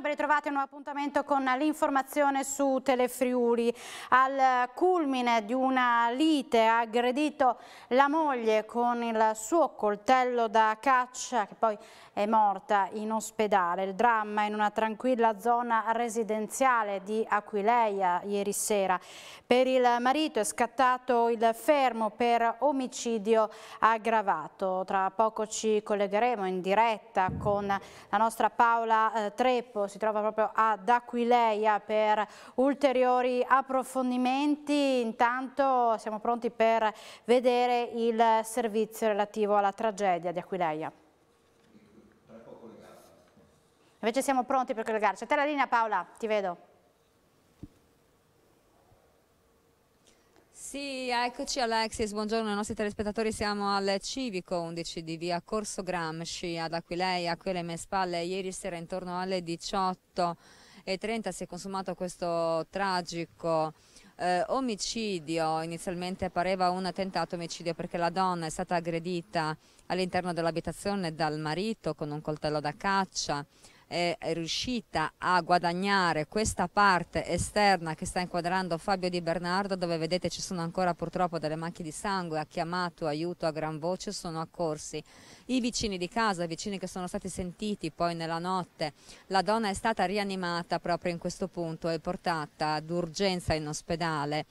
e ben ritrovati a un nuovo appuntamento con l'informazione su Telefriuli. Al culmine di una lite ha aggredito la moglie con il suo coltello da caccia che poi è morta in ospedale. Il dramma in una tranquilla zona residenziale di Aquileia ieri sera. Per il marito è scattato il fermo per omicidio aggravato. Tra poco ci collegheremo in diretta con la nostra Paola eh, Treppo si trova proprio ad Aquileia per ulteriori approfondimenti. Intanto siamo pronti per vedere il servizio relativo alla tragedia di Aquileia. Invece siamo pronti per collegarci. A te la linea Paola, ti vedo. Sì, eccoci Alexis, buongiorno ai nostri telespettatori, siamo al Civico 11 di via Corso Gramsci ad Aquileia, qui alle mie Spalle, ieri sera intorno alle 18.30 si è consumato questo tragico eh, omicidio, inizialmente pareva un attentato omicidio perché la donna è stata aggredita all'interno dell'abitazione dal marito con un coltello da caccia, è riuscita a guadagnare questa parte esterna che sta inquadrando Fabio Di Bernardo dove vedete ci sono ancora purtroppo delle macchie di sangue, ha chiamato aiuto a gran voce, sono accorsi i vicini di casa, i vicini che sono stati sentiti poi nella notte, la donna è stata rianimata proprio in questo punto e portata d'urgenza in ospedale.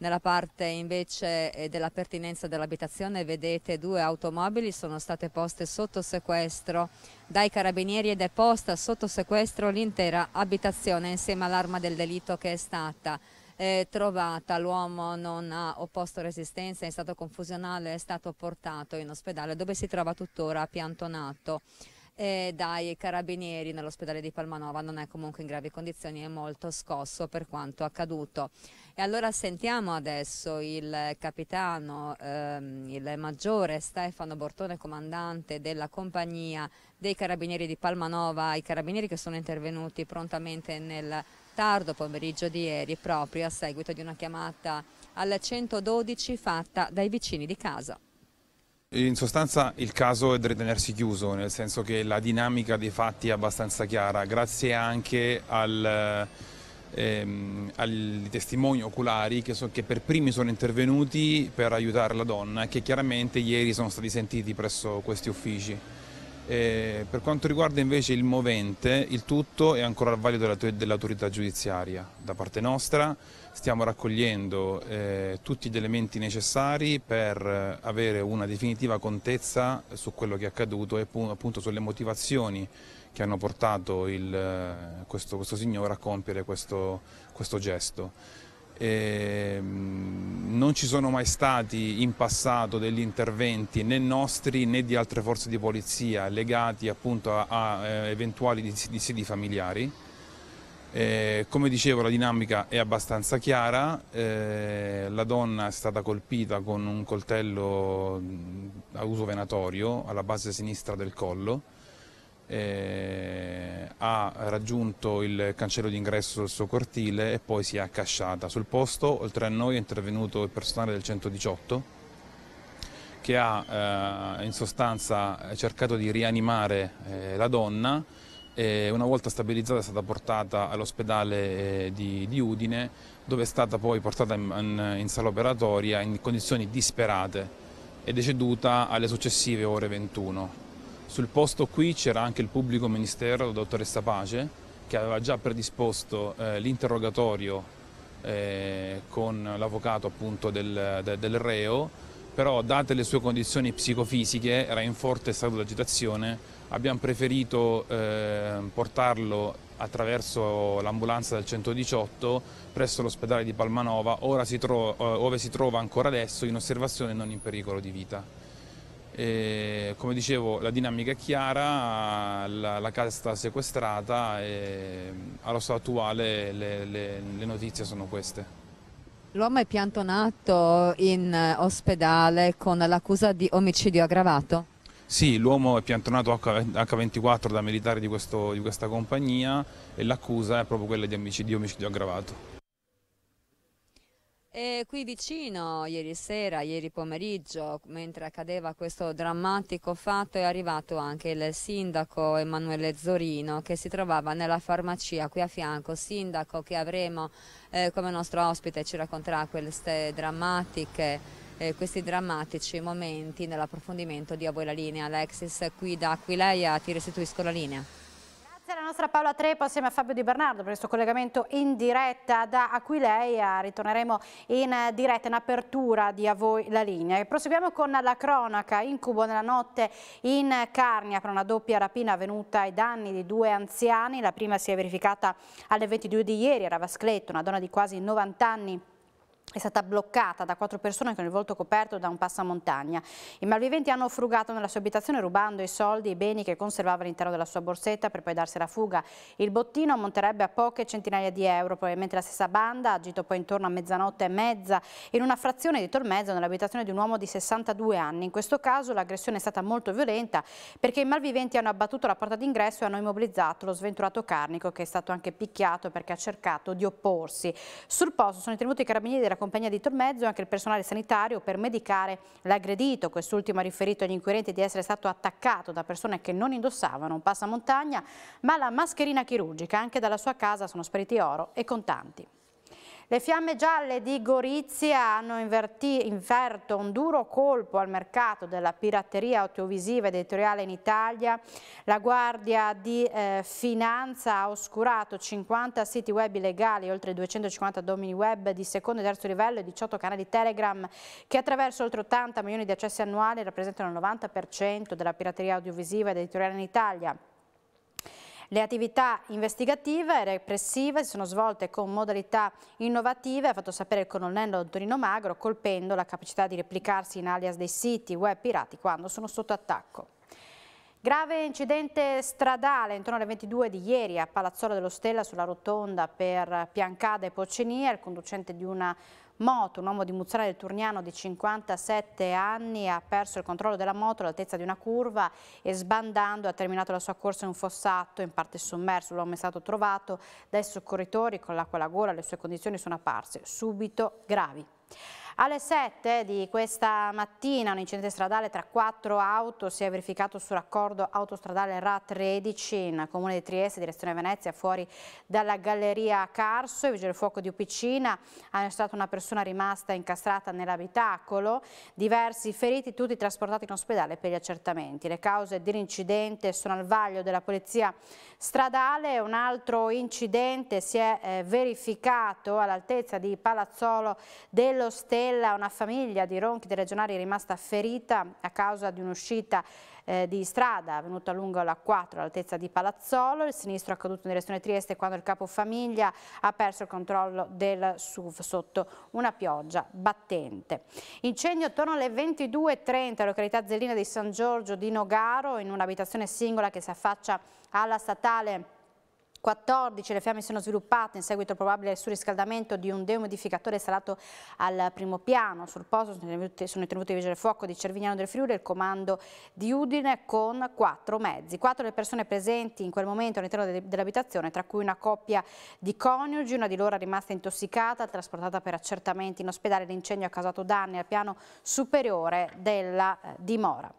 Nella parte invece eh, della pertinenza dell'abitazione vedete due automobili sono state poste sotto sequestro dai carabinieri ed è posta sotto sequestro l'intera abitazione insieme all'arma del delitto che è stata eh, trovata. L'uomo non ha opposto resistenza, è stato confusionale è stato portato in ospedale dove si trova tuttora piantonato eh, dai carabinieri nell'ospedale di Palmanova. Non è comunque in gravi condizioni, è molto scosso per quanto accaduto. E allora sentiamo adesso il capitano, ehm, il maggiore Stefano Bortone, comandante della compagnia dei carabinieri di Palmanova, i carabinieri che sono intervenuti prontamente nel tardo pomeriggio di ieri proprio a seguito di una chiamata al 112 fatta dai vicini di casa. In sostanza il caso è da ritenersi chiuso, nel senso che la dinamica dei fatti è abbastanza chiara, grazie anche al ehm, ai testimoni oculari che, so, che, per primi sono intervenuti per aiutare la donna e che chiaramente ieri sono stati sentiti presso questi uffici. Eh, per quanto riguarda invece il movente, il tutto è ancora al vaglio dell'autorità giudiziaria. Da parte nostra stiamo raccogliendo eh, tutti gli elementi necessari per avere una definitiva contezza su quello che è accaduto e appunto sulle motivazioni che hanno portato il, eh, questo, questo, signore a compiere questo, questo gesto. Eh, non ci sono mai stati in passato degli interventi né nostri né di altre forze di polizia legati appunto a, a eh, eventuali dissidi familiari. Eh, come dicevo la dinamica è abbastanza chiara, eh, la donna è stata colpita con un coltello mm, a uso venatorio alla base sinistra del collo, eh, ha raggiunto il cancello d'ingresso del suo cortile e poi si è accasciata. Sul posto, oltre a noi, è intervenuto il personale del 118 che ha eh, in sostanza cercato di rianimare eh, la donna e una volta stabilizzata è stata portata all'ospedale eh, di, di, Udine dove è stata poi portata in, in, in sala operatoria in condizioni disperate e deceduta alle successive ore 21. Sul posto qui c'era anche il pubblico ministero, la dottoressa Pace, che aveva già predisposto eh, l'interrogatorio eh, con l'avvocato appunto del, de, del, reo, però date le sue condizioni psicofisiche, era in forte stato di agitazione, abbiamo preferito eh, portarlo attraverso l'ambulanza del 118 presso l'ospedale di Palmanova, ora si trova, eh, ove si trova ancora adesso in osservazione e non in pericolo di vita. E, come dicevo, la dinamica è chiara, la, la casa è stata sequestrata e allo stato attuale le, le, le notizie sono queste. L'uomo è piantonato in ospedale con l'accusa di omicidio aggravato? Sì, l'uomo è piantonato H24 da militare di, questo, di questa compagnia e l'accusa è proprio quella di omicidio, di omicidio aggravato. E qui vicino, ieri sera, ieri pomeriggio, mentre accadeva questo drammatico fatto, è arrivato anche il sindaco Emanuele Zorino che si trovava nella farmacia qui a fianco, sindaco che avremo eh, come nostro ospite, ci racconterà queste drammatiche eh, questi drammatici momenti nell'approfondimento di A voi la linea. Alexis, qui da Aquileia ti restituisco la linea. Grazie alla nostra Paola Trepo assieme a Fabio Di Bernardo per questo collegamento in diretta da Aquileia. Ritorneremo in diretta in apertura di A voi la linea. E proseguiamo con la cronaca. Incubo nella notte in Carnia per una doppia rapina avvenuta ai danni di due anziani. La prima si è verificata alle 22 di ieri a Ravascletto, una donna di quasi 90 anni è stata bloccata da quattro persone con il volto coperto da un passamontagna. I malviventi hanno frugato nella sua abitazione rubando i soldi e i beni che conservava all'interno della sua borsetta per poi darsi la fuga. Il bottino ammonterebbe a poche centinaia di euro, probabilmente la stessa banda, agito poi intorno a mezzanotte e mezza in una frazione di Tormezzo nell'abitazione di un uomo di 62 anni. In questo caso l'aggressione è stata molto violenta perché i malviventi hanno abbattuto la porta d'ingresso e hanno immobilizzato lo sventurato carnico che è stato anche picchiato perché ha cercato di opporsi. Sul posto sono intervenuti i carabinieri della compagnia di tormezzo anche il personale sanitario per medicare l'aggredito. Quest'ultimo ha riferito agli inquirenti di essere stato attaccato da persone che non indossavano un passamontagna, ma la mascherina chirurgica. Anche dalla sua casa sono spariti oro e contanti. Le fiamme gialle di Gorizia hanno inferto un duro colpo al mercato della pirateria audiovisiva ed editoriale in Italia. La Guardia di eh, Finanza ha oscurato 50 siti web illegali, oltre 250 domini web di secondo e terzo livello e 18 canali Telegram che attraverso oltre 80 milioni di accessi annuali rappresentano il 90% della pirateria audiovisiva ed editoriale in Italia. Le attività investigative e repressive si sono svolte con modalità innovative, ha fatto sapere il colonnello Antonino Magro, colpendo la capacità di replicarsi in alias dei siti web pirati quando sono sotto attacco. Grave incidente stradale intorno alle 22 di ieri a Palazzolo dello Stella sulla rotonda per Piancada e Pocenia. Il conducente di una moto. Un uomo di Muzzara del Turniano di 57 anni ha perso il controllo della moto all'altezza di una curva e sbandando ha terminato la sua corsa in un fossato, in parte sommerso. L'uomo è stato trovato dai soccorritori con l'acqua alla gola, le sue condizioni sono apparse subito gravi. Alle 7 di questa mattina un incidente stradale tra quattro auto si è verificato su raccordo autostradale RA13 in comune di Trieste, direzione Venezia, fuori dalla galleria Carso. I vigili del fuoco di Upicina hanno stato una persona rimasta incastrata nell'abitacolo, diversi feriti, tutti trasportati in ospedale per gli accertamenti. Le cause dell'incidente sono al vaglio della polizia stradale. Un altro incidente si è eh, verificato all'altezza di Palazzolo dello Stelo Ella, una famiglia di Ronchi dei Regionali è rimasta ferita a causa di un'uscita eh, di strada avvenuta lungo la 4 all'altezza di Palazzolo. Il sinistro è accaduto in direzione Trieste quando il capofamiglia ha perso il controllo del SUV sotto una pioggia battente. Incendio attorno alle 22.30 località Zellina di San Giorgio di Nogaro in un'abitazione singola che si affaccia alla statale 14 le fiamme sono sviluppate in seguito al probabile surriscaldamento di un deumidificatore installato al primo piano. Sul posto sono intervenuti i vigili del fuoco di Cervignano del Friuli e il comando di Udine con quattro mezzi. Quattro le persone presenti in quel momento all'interno dell'abitazione, tra cui una coppia di coniugi, una di loro è rimasta intossicata, trasportata per accertamenti in ospedale. L'incendio ha causato danni al piano superiore della eh, dimora.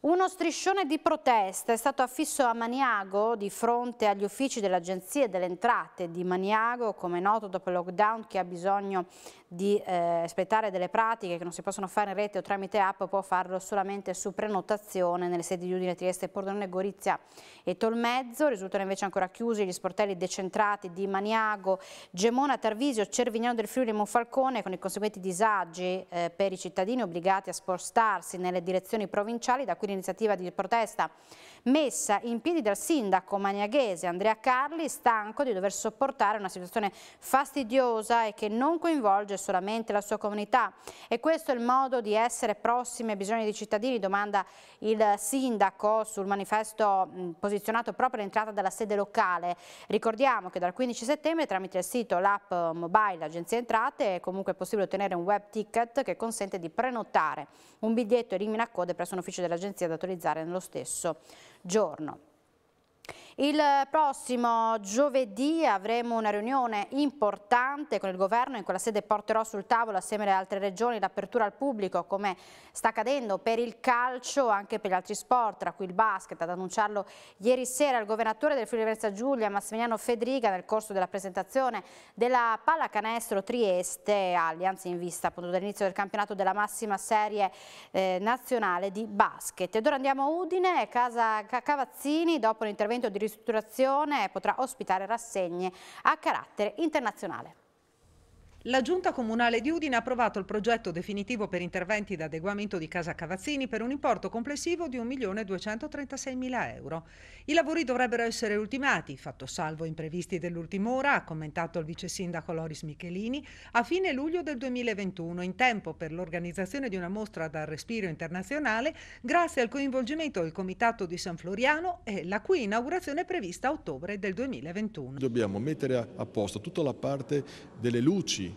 Uno striscione di protesta è stato affisso a Maniago di fronte agli uffici dell'Agenzia delle Entrate di Maniago, come noto dopo il lockdown che ha bisogno di eh, aspettare delle pratiche che non si possono fare in rete o tramite app può farlo solamente su prenotazione nelle sedi di Udine, Trieste, Pordenone, Gorizia e Tolmezzo. Risultano invece ancora chiusi gli sportelli decentrati di Maniago, Gemona, Tarvisio, Cervignano del Friuli e Monfalcone con i conseguenti disagi eh, per i cittadini obbligati a spostarsi nelle direzioni provinciali, da qui l'iniziativa di protesta messa in piedi dal sindaco maniaghese Andrea Carli, stanco di dover sopportare una situazione fastidiosa e che non coinvolge solamente la sua comunità. E questo è il modo di essere prossimi ai bisogni dei cittadini, domanda il sindaco sul manifesto posizionato proprio all'entrata della sede locale. Ricordiamo che dal 15 settembre tramite il sito l'app eh, mobile Agenzia Entrate è comunque possibile ottenere un web ticket che consente di prenotare un biglietto e rimina code presso un ufficio dell'agenzia da autorizzare nello stesso giorno. Il prossimo giovedì avremo una riunione importante con il governo, in quella sede porterò sul tavolo assieme alle altre regioni l'apertura al pubblico come sta accadendo per il calcio, anche per gli altri sport, tra cui il basket, ad annunciarlo ieri sera il governatore del Friuli Venezia Giulia Massimiliano Fedriga nel corso della presentazione della pallacanestro Trieste Allianz in vista appunto dell'inizio del campionato della massima serie eh, nazionale di basket. Ed ora andiamo a Udine, casa Cavazzini, dopo l'intervento di ristrutturazione potrà ospitare rassegne a carattere internazionale. La Giunta Comunale di Udine ha approvato il progetto definitivo per interventi di adeguamento di Casa Cavazzini per un importo complessivo di 1.236.000 euro. I lavori dovrebbero essere ultimati, fatto salvo imprevisti dell'ultima ora, ha commentato il vice sindaco Loris Michelini, a fine luglio del 2021, in tempo per l'organizzazione di una mostra dal respiro internazionale, grazie al coinvolgimento del Comitato di San Floriano e la cui inaugurazione è prevista a ottobre del 2021. Dobbiamo mettere a posto tutta la parte delle luci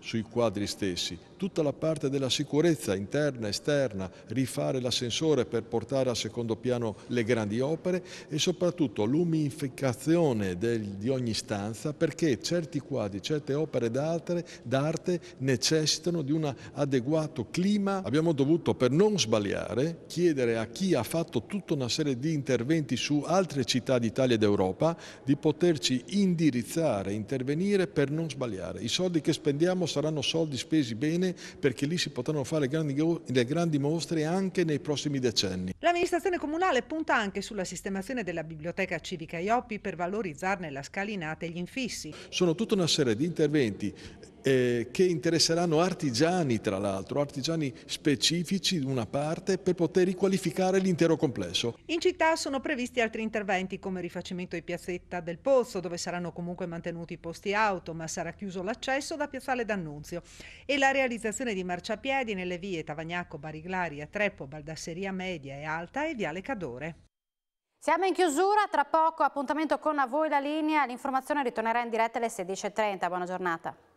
sui quadri stessi, tutta la parte della sicurezza interna, e esterna, rifare l'ascensore per portare al secondo piano le grandi opere e soprattutto l'umificazione di ogni stanza perché certi quadri, certe opere d'arte necessitano di un adeguato clima. Abbiamo dovuto per non sbagliare chiedere a chi ha fatto tutta una serie di interventi su altre città d'Italia ed Europa di poterci indirizzare, intervenire per non sbagliare. I soldi che spendiamo saranno soldi spesi bene perché lì si potranno fare grandi, le grandi mostre anche nei prossimi decenni. L'amministrazione comunale punta anche sulla sistemazione della biblioteca civica Ioppi per valorizzarne la scalinata e gli infissi. Sono tutta una serie di interventi eh, che interesseranno artigiani tra l'altro, artigiani specifici di una parte per poter riqualificare l'intero complesso. In città sono previsti altri interventi come rifacimento di Piazzetta del Pozzo dove saranno comunque mantenuti i posti auto ma sarà chiuso l'accesso da Piazzale D'Annunzio e la realizzazione di marciapiedi nelle vie Tavagnacco, Bariglaria, Treppo, Baldasseria Media e Alta e Viale Cadore. Siamo in chiusura, tra poco appuntamento con a voi la linea, l'informazione ritornerà in diretta alle 16.30, buona giornata.